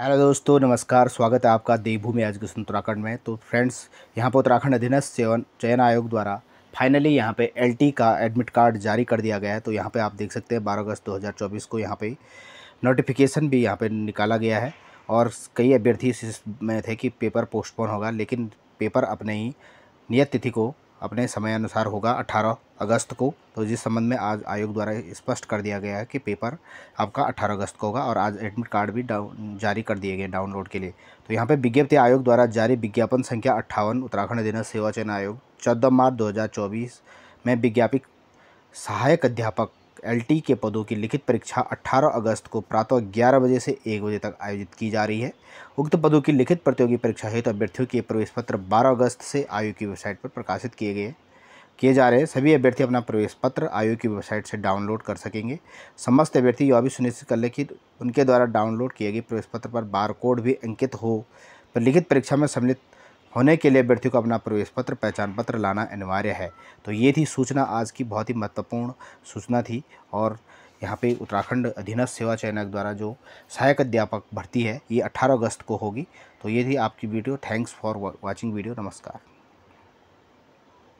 hello दोस्तों नमस्कार स्वागत है आपका देवभूमि के उत्तराखंड में तो फ्रेंड्स यहाँ पर उत्तराखंड अधीनस्थ सेवन चयन आयोग द्वारा फाइनली यहाँ पे एलटी का एडमिट कार्ड जारी कर दिया गया है तो यहाँ पे आप देख सकते हैं 12 अगस्त 2024 को यहाँ पे नोटिफिकेशन भी यहाँ पे निकाला गया है और कई अभ्यर्थी में थे कि पेपर पोस्टपोन होगा लेकिन पेपर अपने ही नियत तिथि को अपने समय अनुसार होगा 18 अगस्त को तो जिस संबंध में आज आयोग द्वारा स्पष्ट कर दिया गया है कि पेपर आपका 18 अगस्त को होगा और आज एडमिट कार्ड भी जारी कर दिए गए डाउनलोड के लिए तो यहाँ पे विज्ञप्ति आयोग द्वारा जारी विज्ञापन संख्या अट्ठावन उत्तराखंड अधिनस्थ सेवा चयन आयोग चौदह मार्च दो में विज्ञापित सहायक अध्यापक एलटी के पदों की लिखित परीक्षा 18 अगस्त को प्रातः ग्यारह बजे से एक बजे तक आयोजित की जा रही है उक्त पदों की लिखित प्रतियोगी परीक्षा हेतु तो अभ्यर्थियों के प्रवेश पत्र बारह अगस्त से आयोग की वेबसाइट पर प्रकाशित किए गए किए जा रहे हैं सभी अभ्यर्थी अपना प्रवेश पत्र आयोग की वेबसाइट से डाउनलोड कर सकेंगे समस्त अभ्यर्थी यह भी सुनिश्चित कर लें कि उनके द्वारा डाउनलोड किए गए प्रवेश पत्र पर बार कोड भी अंकित हो पर लिखित परीक्षा में सम्मिलित होने के लिए अभ्यर्थियों को अपना प्रवेश पत्र पहचान पत्र लाना अनिवार्य है तो ये थी सूचना आज की बहुत ही महत्वपूर्ण सूचना थी और यहाँ पे उत्तराखंड अधीनस्थ सेवा चयनक द्वारा जो सहायक अध्यापक भर्ती है ये 18 अगस्त को होगी तो ये थी आपकी video thanks for watching video नमस्कार